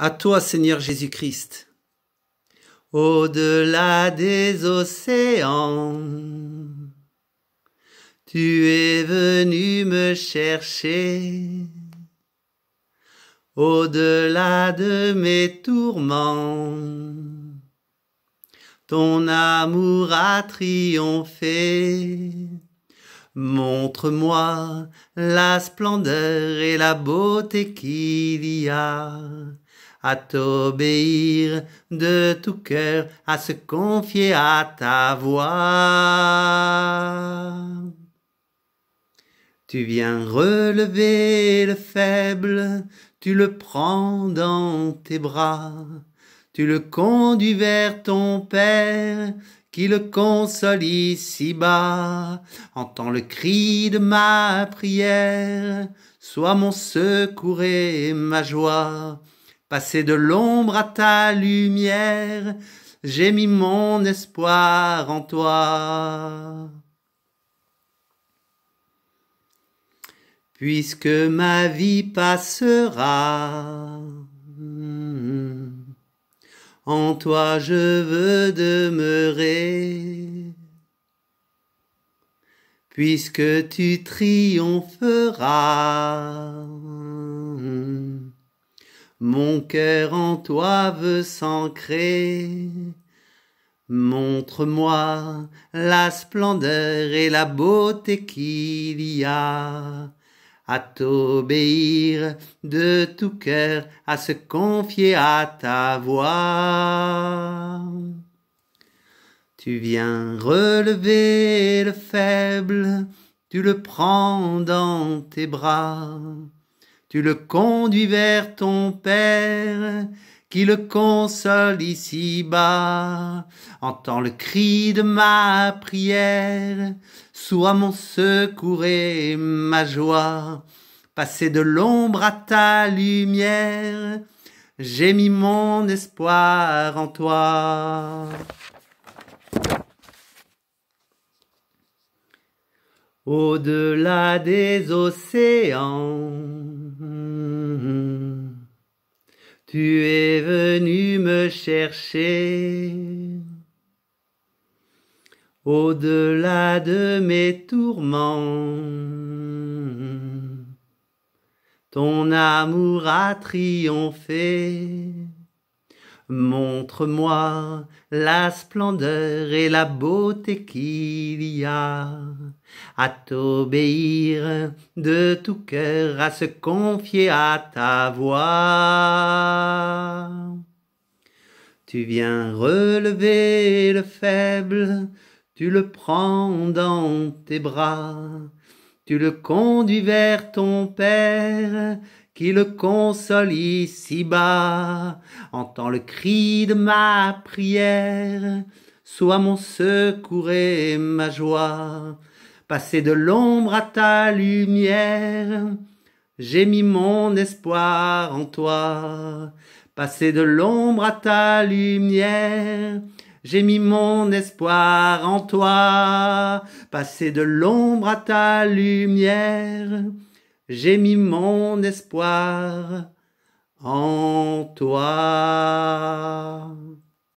À toi, Seigneur Jésus-Christ. Au-delà des océans, tu es venu me chercher. Au-delà de mes tourments, ton amour a triomphé. Montre-moi la splendeur et la beauté qu'il y a à t'obéir de tout cœur, à se confier à ta voix. Tu viens relever le faible, tu le prends dans tes bras, tu le conduis vers ton Père, qui le console ici-bas. Entends le cri de ma prière, sois mon secours et ma joie. Passé de l'ombre à ta lumière, j'ai mis mon espoir en toi. Puisque ma vie passera, en toi je veux demeurer, puisque tu triompheras. Mon cœur en toi veut s'ancrer. Montre-moi la splendeur et la beauté qu'il y a à t'obéir de tout cœur, à se confier à ta voix. Tu viens relever le faible, tu le prends dans tes bras tu le conduis vers ton Père, qui le console ici-bas. Entends le cri de ma prière, sois mon secours et ma joie. Passer de l'ombre à ta lumière, j'ai mis mon espoir en toi. Au-delà des océans, tu es venu me chercher au-delà de mes tourments. Ton amour a triomphé. Montre-moi la splendeur et la beauté qu'il y a à t'obéir de tout cœur, à se confier à ta voix. Tu viens relever le faible, tu le prends dans tes bras, tu le conduis vers ton Père, qui le console ici-bas. entend le cri de ma prière, sois mon secours et ma joie. Passer de l'ombre à ta lumière, j'ai mis mon espoir en toi. Passer de l'ombre à ta lumière, j'ai mis mon espoir en toi. Passer de l'ombre à ta lumière, j'ai mis mon espoir en toi.